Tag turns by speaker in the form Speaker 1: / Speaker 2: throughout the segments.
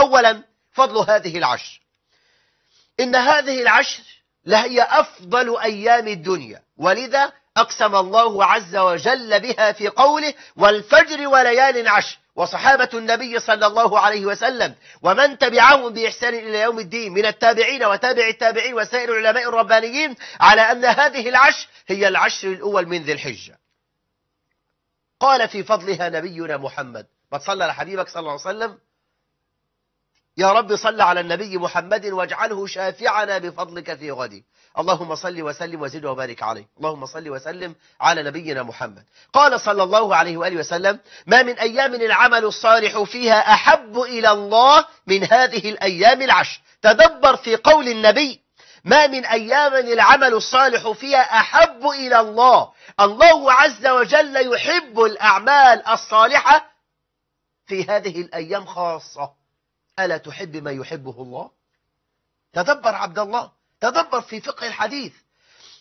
Speaker 1: أولا فضل هذه العشر إن هذه العشر لهي أفضل أيام الدنيا ولذا أقسم الله عز وجل بها في قوله والفجر وليال عشر وصحابة النبي صلى الله عليه وسلم ومن تبعهم بإحسان إلى يوم الدين من التابعين وتابع التابعين وسائر العلماء الربانيين على أن هذه العشر هي العشر الأول من ذي الحجة قال في فضلها نبينا محمد ما تصلى لحبيبك صلى الله عليه وسلم يا رب صل على النبي محمد واجعله شافعنا بفضلك في غدي اللهم صل وسلم وزد وبارك عليه اللهم صل وسلم على نبينا محمد قال صلى الله عليه وآله وسلم ما من أيام العمل الصالح فيها أحب إلى الله من هذه الأيام العشر تدبر في قول النبي ما من أيام العمل الصالح فيها أحب إلى الله الله عز وجل يحب الأعمال الصالحة في هذه الأيام خاصة ألا تحب ما يحبه الله تدبر عبد الله تدبر في فقه الحديث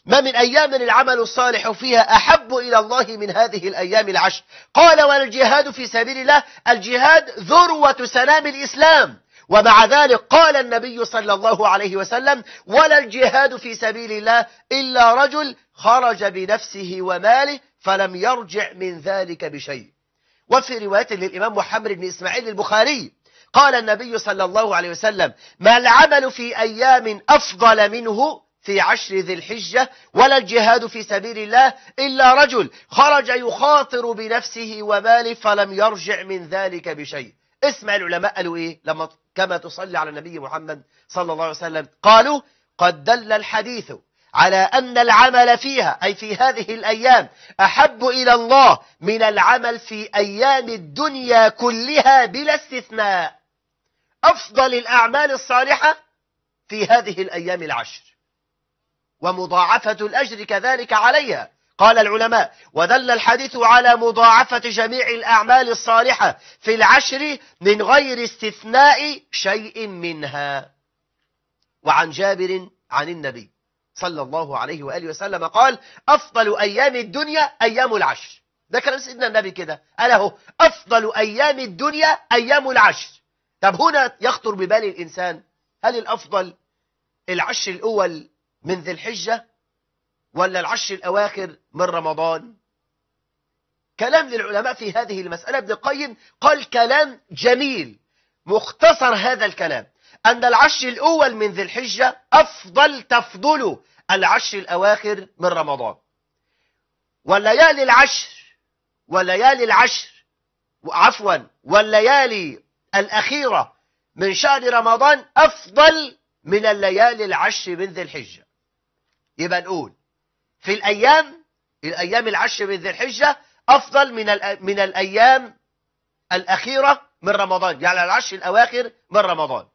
Speaker 1: ما من أيام العمل الصالح فيها أحب إلى الله من هذه الأيام العشر قال والجهاد في سبيل الله الجهاد ذروة سلام الإسلام ومع ذلك قال النبي صلى الله عليه وسلم ولا الجهاد في سبيل الله إلا رجل خرج بنفسه وماله فلم يرجع من ذلك بشيء وفي رواية للإمام محمد بن إسماعيل البخاري قال النبي صلى الله عليه وسلم ما العمل في أيام أفضل منه في عشر ذي الحجة ولا الجهاد في سبيل الله إلا رجل خرج يخاطر بنفسه وماله فلم يرجع من ذلك بشيء اسمع العلماء قالوا إيه لما كما تصلي على النبي محمد صلى الله عليه وسلم قالوا قد دل الحديث على أن العمل فيها أي في هذه الأيام أحب إلى الله من العمل في أيام الدنيا كلها بلا استثناء أفضل الأعمال الصالحة في هذه الأيام العشر ومضاعفة الأجر كذلك عليها قال العلماء ودل الحديث على مضاعفة جميع الأعمال الصالحة في العشر من غير استثناء شيء منها وعن جابر عن النبي صلى الله عليه وآله وسلم قال أفضل أيام الدنيا أيام العشر ده كلام سيدنا النبي كده قال أهو أفضل أيام الدنيا أيام العشر طب هنا يخطر ببال الإنسان هل الأفضل العشر الأول من ذي الحجة ولا العشر الأواخر من رمضان كلام للعلماء في هذه المسألة ابن القيم قال كلام جميل مختصر هذا الكلام أن العشر الأول من ذي الحجة أفضل تفضل العشر الأواخر من رمضان والليالي العشر والليالي العشر عفوا والليالي الأخيرة من شهر رمضان أفضل من الليالي العشر من ذي الحجة يبقى نقول في الأيام الأيام العشر من ذي الحجة أفضل من من الأيام الأخيرة من رمضان يعني العشر الأواخر من رمضان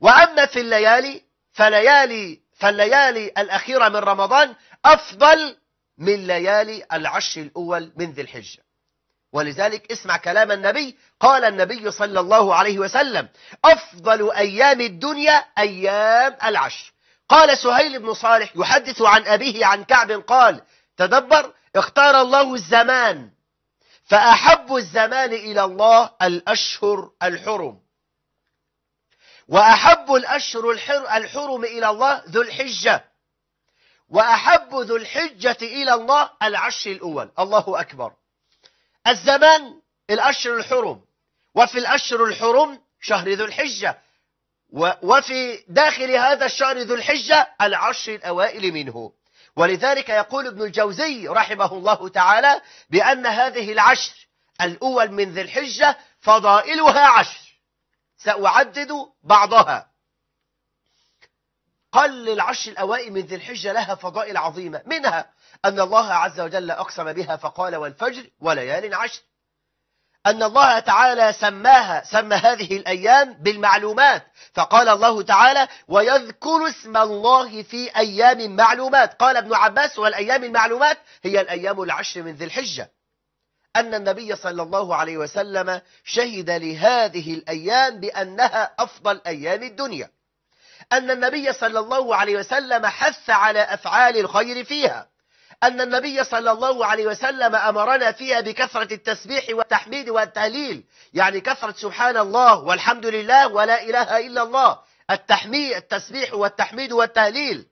Speaker 1: وأما في الليالي فليالي فالليالي الأخيرة من رمضان أفضل من ليالي العشر الأول من ذي الحجة ولذلك اسمع كلام النبي قال النبي صلى الله عليه وسلم أفضل أيام الدنيا أيام العشر قال سهيل بن صالح يحدث عن أبيه عن كعب قال تدبر اختار الله الزمان فأحب الزمان إلى الله الأشهر الحرم وأحب الأشهر الحرم إلى الله ذو الحجة وأحب ذو الحجة إلى الله العشر الأول الله أكبر الزمان الأشهر الحرم وفي الأشهر الحرم شهر ذو الحجة وفي داخل هذا الشهر ذو الحجة العشر الأوائل منه ولذلك يقول ابن الجوزي رحمه الله تعالى بأن هذه العشر الأول من ذي الحجة فضائلها عشر سأعدد بعضها قل للعشر الأوائل من ذي الحجة لها فضائل عظيمة منها أن الله عز وجل أقسم بها فقال والفجر وليال عشر أن الله تعالى سماها سمى هذه الأيام بالمعلومات فقال الله تعالى ويذكر اسم الله في أيام معلومات قال ابن عباس والأيام المعلومات هي الأيام العشر من ذي الحجة أن النبي صلى الله عليه وسلم شهد لهذه الأيام بأنها أفضل أيام الدنيا أن النبي صلى الله عليه وسلم حث على أفعال الخير فيها أن النبي صلى الله عليه وسلم أمرنا فيها بكثرة التسبيح والتحميد والتهليل يعني كثرة سبحان الله والحمد لله ولا إله إلا الله التحميد التسبيح والتحميد والتهليل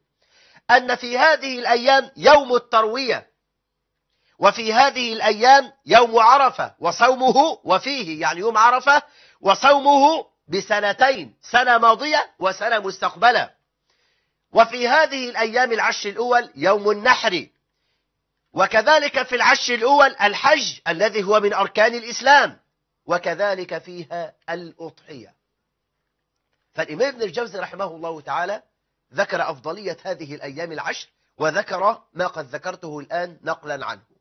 Speaker 1: أن في هذه الأيام يوم التروية وفي هذه الأيام يوم عرفة وصومه وفيه يعني يوم عرفة وصومه بسنتين سنة ماضية وسنة مستقبلة وفي هذه الأيام العشر الأول يوم النحر وكذلك في العشر الأول الحج الذي هو من أركان الإسلام وكذلك فيها الأضحية فالإمام ابن الجوزي رحمه الله تعالى ذكر أفضلية هذه الأيام العشر وذكر ما قد ذكرته الآن نقلا عنه